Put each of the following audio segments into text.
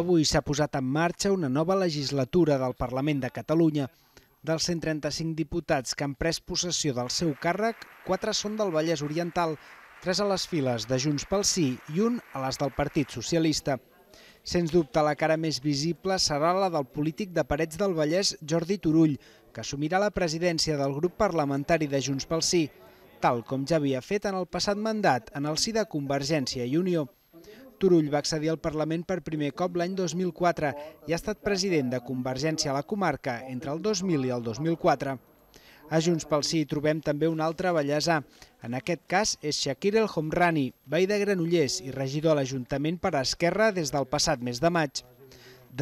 Avui s'ha posat en marxa una nova legislatura del Parlament de Catalunya. Dels 135 diputats que han pres possessió del seu càrrec, quatre són del Vallès Oriental, tres a les files de Junts pel Sí i un a les del Partit Socialista. Sens dubte, la cara més visible serà la del polític de Parets del Vallès, Jordi Turull, que assumirà la presidència del grup parlamentari de Junts pel Sí, tal com ja havia fet en el passat mandat en el sí de Convergència i Unió. Turull va accedir al Parlament per primer cop l'any 2004 i ha estat president de Convergència a la comarca entre el 2000 i el 2004. A Junts pel Sí trobem també un altre bellesà. En aquest cas és Shakir El Homrani, veí de Granollers i regidor a l'Ajuntament per Esquerra des del passat mes de maig.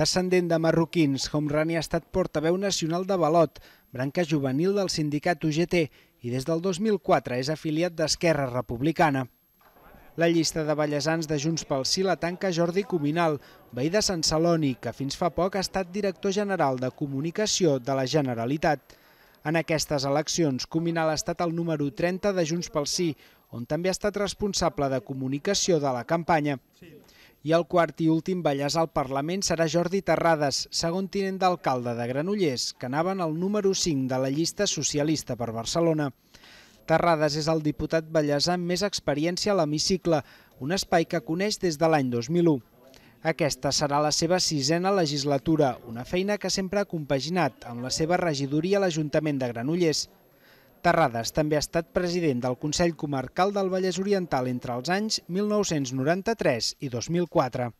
Descendent de marroquins, Homrani ha estat portaveu nacional de Balot, branca juvenil del sindicat UGT, i des del 2004 és afiliat d'Esquerra Republicana. La llista de ballesans de Junts pel Sí la tanca Jordi Cominal, veí de Sant Celoni, que fins fa poc ha estat director general de Comunicació de la Generalitat. En aquestes eleccions, Cominal ha estat el número 30 de Junts pel Sí, on també ha estat responsable de comunicació de la campanya. I el quart i últim ballès al Parlament serà Jordi Terrades, segon tinent d'alcalde de Granollers, que anava en el número 5 de la llista socialista per Barcelona. Terrades és el diputat ballesà amb més experiència a l'hemicicle, un espai que coneix des de l'any 2001. Aquesta serà la seva sisena legislatura, una feina que sempre ha compaginat amb la seva regidoria a l'Ajuntament de Granollers. Terrades també ha estat president del Consell Comarcal del Vallès Oriental entre els anys 1993 i 2004.